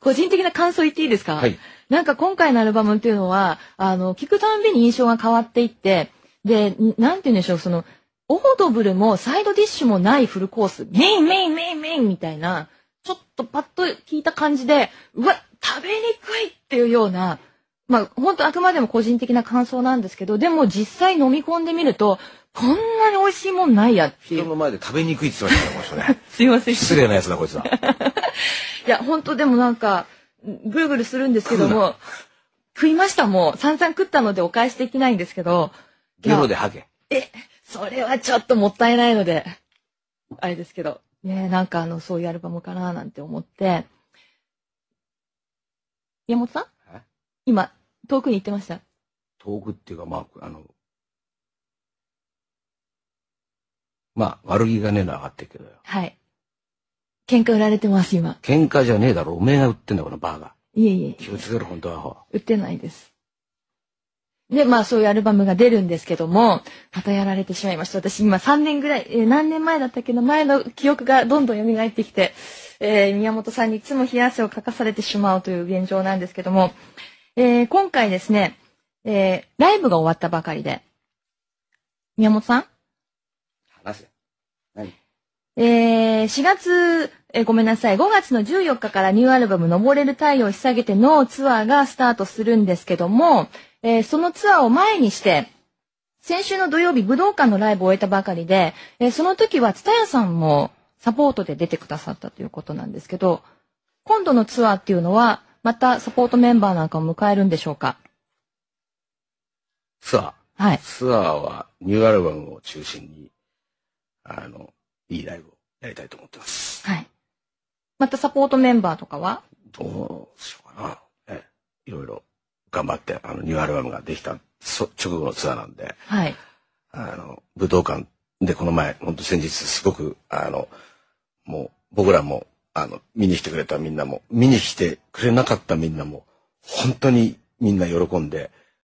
個人的な感想言っていいですか、はい、なんか今回のアルバムっていうのは、あの、聞くたんびに印象が変わっていって、で、なんて言うんでしょう、その、オードブルもサイドディッシュもないフルコース、メインメインメインメインみたいな、ちょっとパッと聞いた感じで、うわ、食べにくいっていうような、まあ、本当あくまでも個人的な感想なんですけど、でも実際飲み込んでみると、こんなに美味しいもんないやっていう。人の前で食べにくいって言ってたね、こね。すいません。失礼なやつだ、こいつは。いや、本当でもなんか、ぐるぐるするんですけども、食いました、もう。散々食ったのでお返しできないんですけど。ゲロで吐け。え、それはちょっともったいないので、あれですけど。ねなんかあの、そういうアルバムかななんて思って。山本さん今、遠くに行ってました遠くっていうか、まあ、あの、まあ、悪気がねえのは分かってるけどよ。はい。喧嘩売られてます、今。喧嘩じゃねえだろ。おめえが売ってんだ、このバーが。いえいえ。気をつける、本当は売ってないです。で、まあそういうアルバムが出るんですけども、またやられてしまいました。私今3年ぐらい、えー何年前だったけど、前の記憶がどんどん蘇ってきて、えー宮本さんにいつも冷や汗をかかされてしまうという現状なんですけども、えー今回ですね、えーライブが終わったばかりで、宮本さんます。はい。えー、4月、えー、ごめんなさい、5月の14日からニューアルバム、登れる太陽を引さげてのツアーがスタートするんですけども、えー、そのツアーを前にして、先週の土曜日、武道館のライブを終えたばかりで、えー、その時は、蔦屋さんもサポートで出てくださったということなんですけど、今度のツアーっていうのは、またサポートメンバーなんかを迎えるんでしょうかツアーはい。ツアーはニューアルバムを中心にあの、いいライブをやりたいと思ってます。はい。またサポートメンバーとかはどうしようかな。え、いろいろ頑張って、あの、ニューアルバムができた直後のツアーなんで、はい。あの、武道館でこの前、本当先日すごく、あの、もう僕らも、あの、見に来てくれたみんなも、見に来てくれなかったみんなも、本当にみんな喜んで、